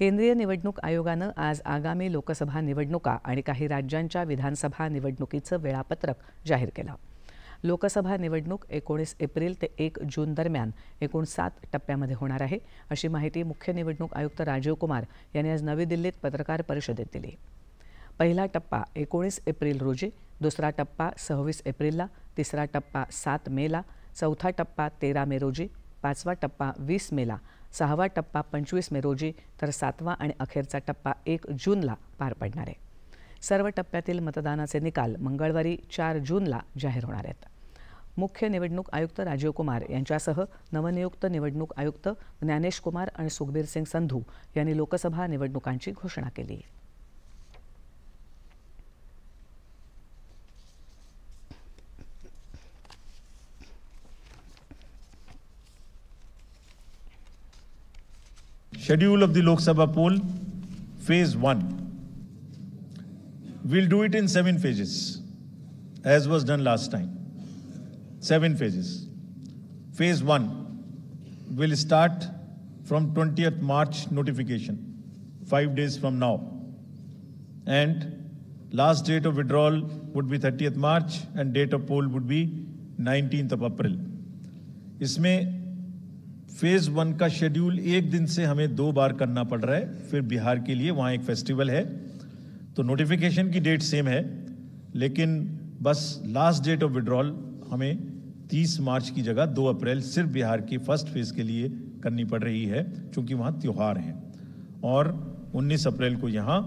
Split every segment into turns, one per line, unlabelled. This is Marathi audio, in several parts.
केंद्रीय निवडणूक आयोगानं आज आगामी लोकसभा निवडणुका आणि काही राज्यांच्या विधानसभा निवडणुकीचं वेळापत्रक जाहीर केलं लोकसभा निवडणूक एकोणीस एप्रिल ते एक जून दरम्यान एकूण सात टप्प्यामध्ये होणार आहे अशी माहिती मुख्य निवडणूक आयुक्त राजीव कुमार यांनी आज नवी दिल्लीत पत्रकार परिषदेत दिली पहिला टप्पा एकोणीस एप्रिल रोजी दुसरा टप्पा सव्वीस एप्रिलला तिसरा टप्पा सात मेला चौथा टप्पा तेरा मे रोजी पाचवा टप्पा वीस मेला सहावा टप्पा पंचवीस मे रोजी तर सातवा आणि अखेरचा टप्पा एक जूनला पार पडणार आहे सर्व टप्प्यातील मतदानाचे निकाल मंगळवारी चार जूनला जाहीर होणार आहेत मुख्य निवडणूक आयुक्त राजीव कुमार यांच्यासह नवनियुक्त निवडणूक आयुक्त ज्ञानेश कुमार आणि सुखबीर सिंग संधू यांनी लोकसभा निवडणुकांची घोषणा केली आहे
Schedule of the Lok Sabha poll, phase one. We'll do it in seven phases, as was done last time. Seven phases. Phase one will start from 20th March notification, five days from now. And last date of withdrawal would be 30th March and date of poll would be 19th of April. इसमें फेज वन का शेड्यूल एक दिन से हमें दो बार करना पड़ रहा है फिर बिहार के लिए वहाँ एक फेस्टिवल है तो नोटिफिकेशन की डेट सेम है लेकिन बस लास्ट डेट ऑफ विड्रॉल हमें 30 मार्च की जगह 2 अप्रैल सिर्फ बिहार की फर्स्ट फेज के लिए करनी पड़ रही है क्योंकि वहाँ त्यौहार हैं और 19 अप्रैल को यहाँ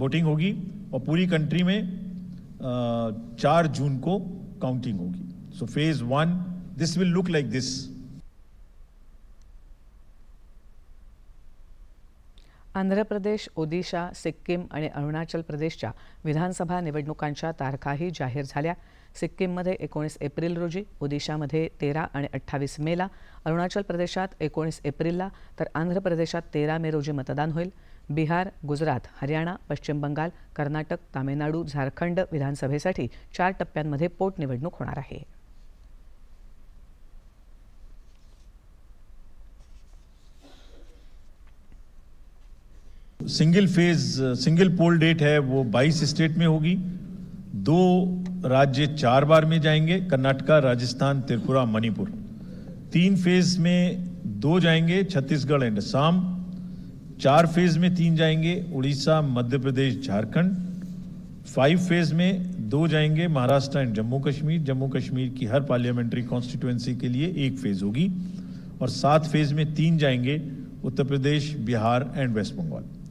वोटिंग होगी और पूरी कंट्री में चार जून को काउंटिंग होगी so phase one this will look like this.
Andhra Pradesh Odisha Sikkim आणि अरुणाचल प्रदेशच्या विधानसभा निवडणुकांच्या तारखाही जाहीर झाल्या सिक्कीममध्ये एकोणीस एप्रिल रोजी ओदिशामध्ये तेरा आणि अठ्ठावीस मेला अरुणाचल प्रदेशात एकोणीस एप्रिलला तर आंध्र प्रदेशात तेरा मे रोजी मतदान होईल बिहार गुजरात हरियाणा पश्चिम बंगाल कर्नाटक तामिळनाडू झारखंड विधानसभेसाठी चार टप्प्यांमध्ये पोटनिवडणूक होणार आहे
single phase single poll date है वो 22 स्टेट में होगी दो राज्य चार बार में जाएंगे कर्नाटका राजस्थान त्रिपुरा मणिपुर तीन फेज में दो जाएंगे छत्तीसगढ़ एंड असम चार फेज में तीन जाएंगे उड़ीसा मध्य प्रदेश झारखंड फाइव फेज में दो जाएंगे महाराष्ट्र एंड जम्मू कश्मीर जम्मू कश्मीर की हर पार्लियामेंट्री कॉन्स्टिट्यूएंसी के लिए एक फेज होगी और सात फेज में तीन जाएंगे उत्तर प्रदेश बिहार एंड वेस्ट बंगाल